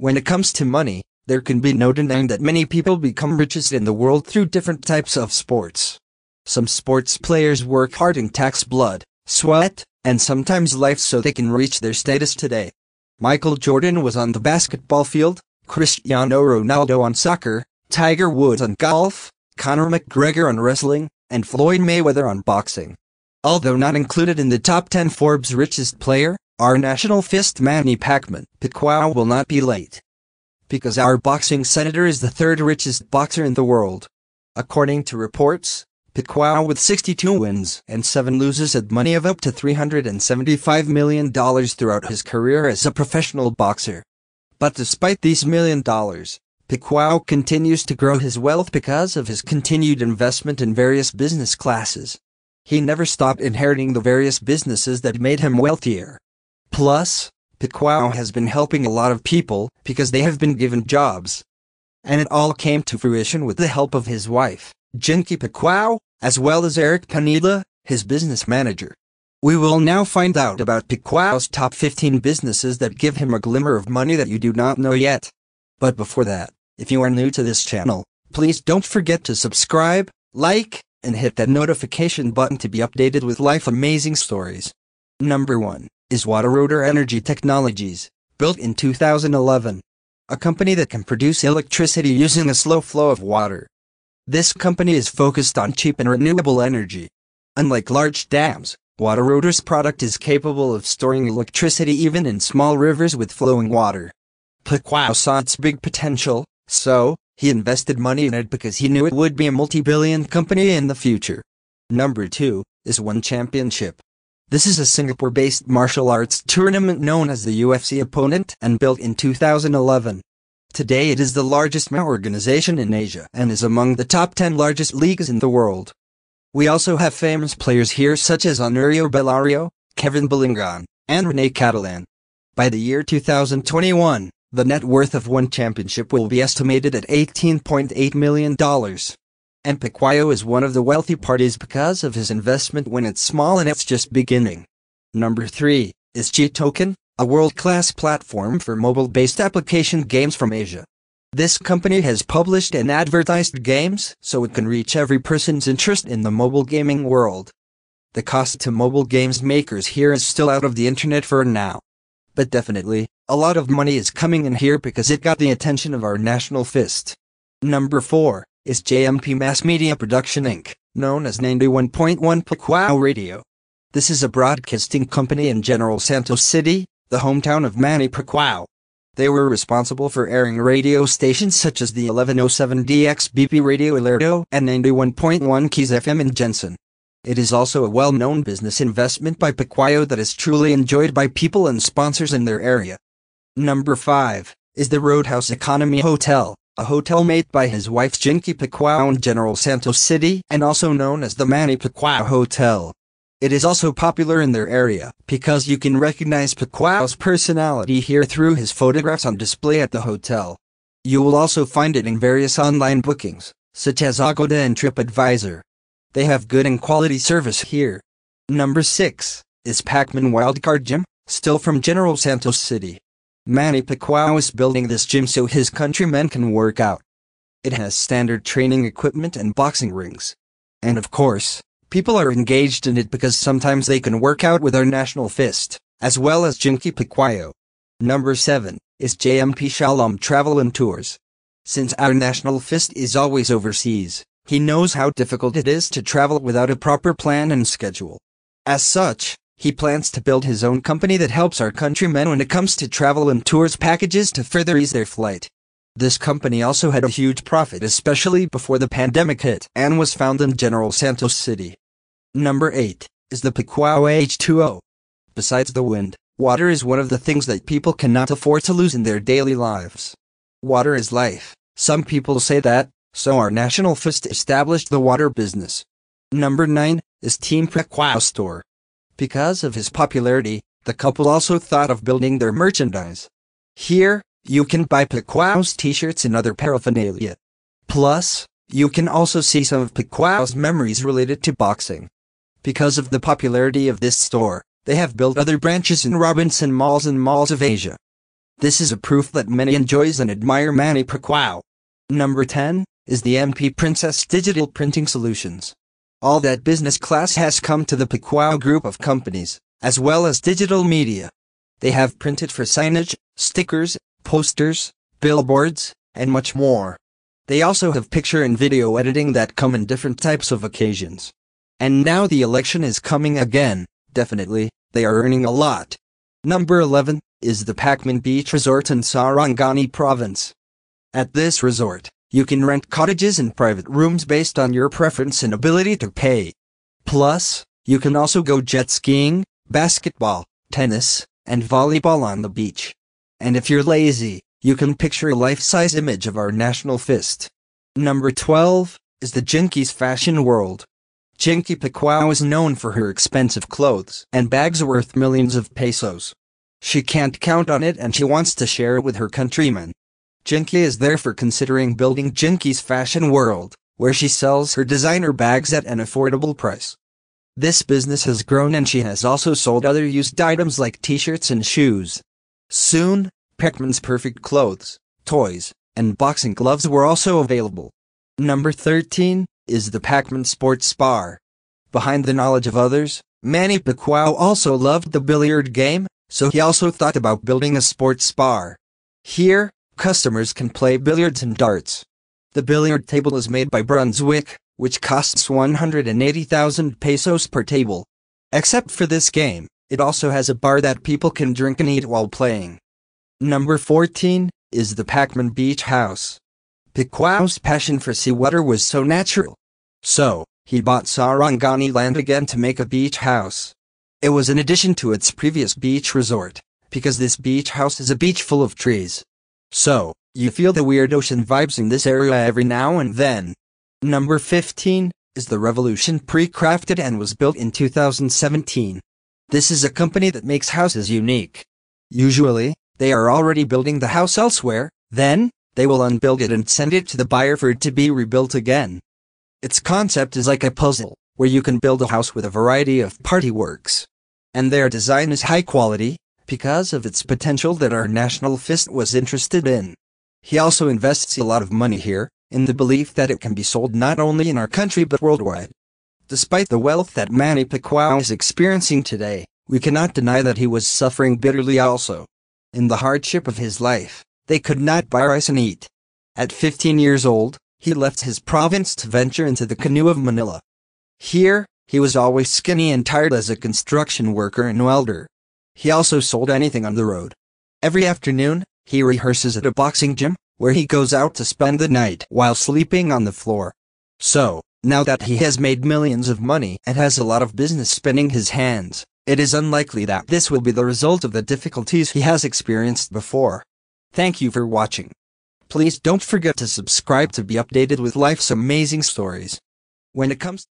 When it comes to money, there can be no denying that many people become richest in the world through different types of sports. Some sports players work hard and tax blood, sweat, and sometimes life so they can reach their status today. Michael Jordan was on the basketball field, Cristiano Ronaldo on soccer, Tiger Woods on golf, Conor McGregor on wrestling, and Floyd Mayweather on boxing. Although not included in the top 10 Forbes richest player, our national fist Manny Pacman, Pacquiao will not be late. Because our boxing senator is the third richest boxer in the world. According to reports, Pacquiao with 62 wins and 7 loses had money of up to $375 million throughout his career as a professional boxer. But despite these million dollars, Pacquiao continues to grow his wealth because of his continued investment in various business classes. He never stopped inheriting the various businesses that made him wealthier. Plus, Piquao has been helping a lot of people because they have been given jobs. And it all came to fruition with the help of his wife, Jinky Piquao, as well as Eric Panila, his business manager. We will now find out about Piquao's top 15 businesses that give him a glimmer of money that you do not know yet. But before that, if you are new to this channel, please don't forget to subscribe, like, and hit that notification button to be updated with life amazing stories. Number 1 is Water Rotor Energy Technologies, built in 2011. A company that can produce electricity using a slow flow of water. This company is focused on cheap and renewable energy. Unlike large dams, Water Rotor's product is capable of storing electricity even in small rivers with flowing water. Pacquiao saw its big potential, so, he invested money in it because he knew it would be a multi-billion company in the future. Number 2 is One Championship. This is a Singapore-based martial arts tournament known as the UFC Opponent and built in 2011. Today it is the largest MA organization in Asia and is among the top 10 largest leagues in the world. We also have famous players here such as Honorio Bellario, Kevin Balingan, and Rene Catalan. By the year 2021, the net worth of one championship will be estimated at $18.8 million and Pacquiao is one of the wealthy parties because of his investment when it's small and it's just beginning. Number 3 is G-Token, a world-class platform for mobile-based application games from Asia. This company has published and advertised games so it can reach every person's interest in the mobile gaming world. The cost to mobile games makers here is still out of the internet for now. But definitely, a lot of money is coming in here because it got the attention of our national fist. Number 4 is JMP Mass Media Production Inc., known as 91.1 Piquao Radio. This is a broadcasting company in General Santos City, the hometown of Manny Piquao. They were responsible for airing radio stations such as the 1107DXBP Radio Ilerdo and 91.1 Keys FM in Jensen. It is also a well-known business investment by Piquao that is truly enjoyed by people and sponsors in their area. Number 5 is the Roadhouse Economy Hotel a hotel made by his wife Jinky Pacquiao in General Santos City and also known as the Manny Pacquiao Hotel. It is also popular in their area because you can recognize Pacquiao's personality here through his photographs on display at the hotel. You will also find it in various online bookings, such as Agoda and TripAdvisor. They have good and quality service here. Number 6 is Pacman Wildcard Gym, still from General Santos City. Manny Pacquiao is building this gym so his countrymen can work out. It has standard training equipment and boxing rings. And of course, people are engaged in it because sometimes they can work out with our national fist, as well as Jinky Pacquiao. Number 7 is JMP Shalom Travel and Tours. Since our national fist is always overseas, he knows how difficult it is to travel without a proper plan and schedule. As such, he plans to build his own company that helps our countrymen when it comes to travel and tours packages to further ease their flight. This company also had a huge profit especially before the pandemic hit and was found in General Santos City. Number 8 is the Picuao H2O. Besides the wind, water is one of the things that people cannot afford to lose in their daily lives. Water is life. Some people say that, so our national fist established the water business. Number 9 is Team Picuao Store. Because of his popularity, the couple also thought of building their merchandise. Here, you can buy Pequow's t-shirts and other paraphernalia. Plus, you can also see some of Pequow's memories related to boxing. Because of the popularity of this store, they have built other branches in Robinson malls and malls of Asia. This is a proof that many enjoys and admire Manny Pacquiao. Number 10 is the MP Princess Digital Printing Solutions all that business class has come to the Pequao group of companies, as well as digital media. They have printed for signage, stickers, posters, billboards, and much more. They also have picture and video editing that come in different types of occasions. And now the election is coming again, definitely, they are earning a lot. Number 11 is the Pacman Beach Resort in Sarangani province. At this resort, you can rent cottages and private rooms based on your preference and ability to pay. Plus, you can also go jet skiing, basketball, tennis, and volleyball on the beach. And if you're lazy, you can picture a life-size image of our national fist. Number 12 is the Jinkies fashion world. Jinky Pacquiao is known for her expensive clothes and bags worth millions of pesos. She can't count on it and she wants to share it with her countrymen. Jinky is therefore considering building Jinky's Fashion World, where she sells her designer bags at an affordable price. This business has grown and she has also sold other used items like t-shirts and shoes. Soon, Peckman's perfect clothes, toys, and boxing gloves were also available. Number 13 is the Pac-Man Sports Bar. Behind the knowledge of others, Manny Pacquiao also loved the billiard game, so he also thought about building a sports bar. Here, Customers can play billiards and darts. The billiard table is made by Brunswick, which costs 180,000 pesos per table. Except for this game, it also has a bar that people can drink and eat while playing. Number 14 is the Pacman Beach House. Piquao's passion for seawater was so natural. So, he bought Sarangani land again to make a beach house. It was an addition to its previous beach resort, because this beach house is a beach full of trees. So, you feel the weird ocean vibes in this area every now and then. Number 15 is the Revolution Pre-crafted and was built in 2017. This is a company that makes houses unique. Usually, they are already building the house elsewhere, then, they will unbuild it and send it to the buyer for it to be rebuilt again. Its concept is like a puzzle, where you can build a house with a variety of party works. And their design is high quality, because of its potential that our national fist was interested in. He also invests a lot of money here, in the belief that it can be sold not only in our country but worldwide. Despite the wealth that Manny Pacquiao is experiencing today, we cannot deny that he was suffering bitterly also. In the hardship of his life, they could not buy rice and eat. At 15 years old, he left his province to venture into the canoe of Manila. Here, he was always skinny and tired as a construction worker and welder. He also sold anything on the road. Every afternoon, he rehearses at a boxing gym, where he goes out to spend the night while sleeping on the floor. So, now that he has made millions of money and has a lot of business spinning his hands, it is unlikely that this will be the result of the difficulties he has experienced before. Thank you for watching. Please don't forget to subscribe to be updated with life's amazing stories. When it comes